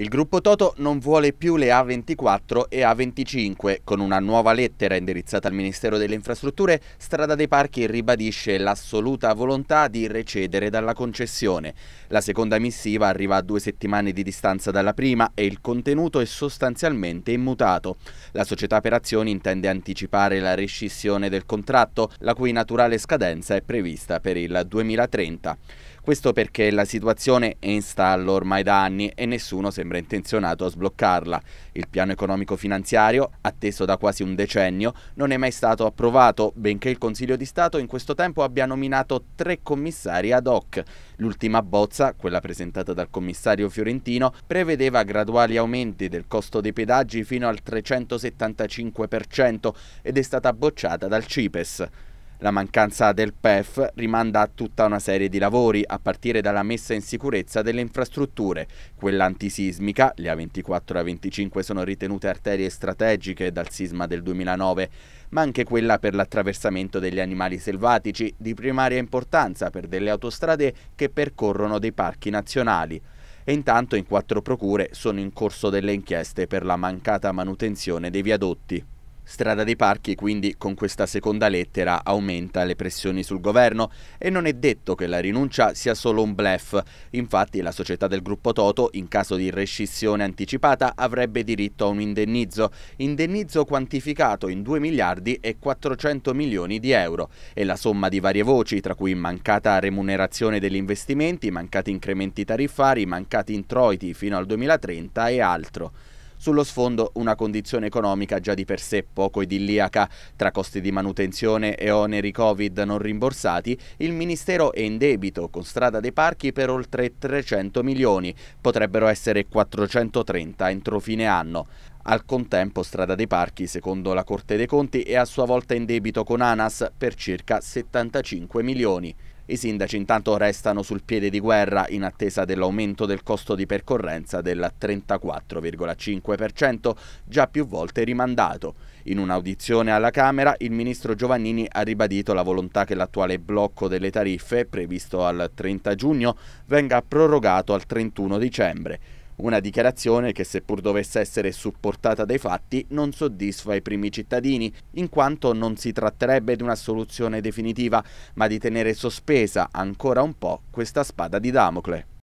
Il gruppo Toto non vuole più le A24 e A25. Con una nuova lettera indirizzata al Ministero delle Infrastrutture, Strada dei Parchi ribadisce l'assoluta volontà di recedere dalla concessione. La seconda missiva arriva a due settimane di distanza dalla prima e il contenuto è sostanzialmente immutato. La società per azioni intende anticipare la rescissione del contratto, la cui naturale scadenza è prevista per il 2030. Questo perché la situazione è in stallo ormai da anni e nessuno sembra intenzionato a sbloccarla. Il piano economico-finanziario, atteso da quasi un decennio, non è mai stato approvato, benché il Consiglio di Stato in questo tempo abbia nominato tre commissari ad hoc. L'ultima bozza, quella presentata dal commissario fiorentino, prevedeva graduali aumenti del costo dei pedaggi fino al 375% ed è stata bocciata dal CIPES. La mancanza del PEF rimanda a tutta una serie di lavori, a partire dalla messa in sicurezza delle infrastrutture. Quella antisismica, le A24 e A25 sono ritenute arterie strategiche dal sisma del 2009, ma anche quella per l'attraversamento degli animali selvatici, di primaria importanza per delle autostrade che percorrono dei parchi nazionali e intanto in quattro procure sono in corso delle inchieste per la mancata manutenzione dei viadotti. Strada dei Parchi quindi con questa seconda lettera aumenta le pressioni sul governo e non è detto che la rinuncia sia solo un blef. Infatti la società del gruppo Toto, in caso di rescissione anticipata, avrebbe diritto a un indennizzo, indennizzo quantificato in 2 miliardi e 400 milioni di euro e la somma di varie voci, tra cui mancata remunerazione degli investimenti, mancati incrementi tariffari, mancati introiti fino al 2030 e altro sullo sfondo una condizione economica già di per sé poco idilliaca. Tra costi di manutenzione e oneri Covid non rimborsati, il Ministero è in debito con Strada dei Parchi per oltre 300 milioni, potrebbero essere 430 entro fine anno. Al contempo Strada dei Parchi, secondo la Corte dei Conti, è a sua volta in debito con ANAS per circa 75 milioni. I sindaci intanto restano sul piede di guerra in attesa dell'aumento del costo di percorrenza del 34,5%, già più volte rimandato. In un'audizione alla Camera il ministro Giovannini ha ribadito la volontà che l'attuale blocco delle tariffe, previsto al 30 giugno, venga prorogato al 31 dicembre. Una dichiarazione che, seppur dovesse essere supportata dai fatti, non soddisfa i primi cittadini, in quanto non si tratterebbe di una soluzione definitiva, ma di tenere sospesa ancora un po' questa spada di Damocle.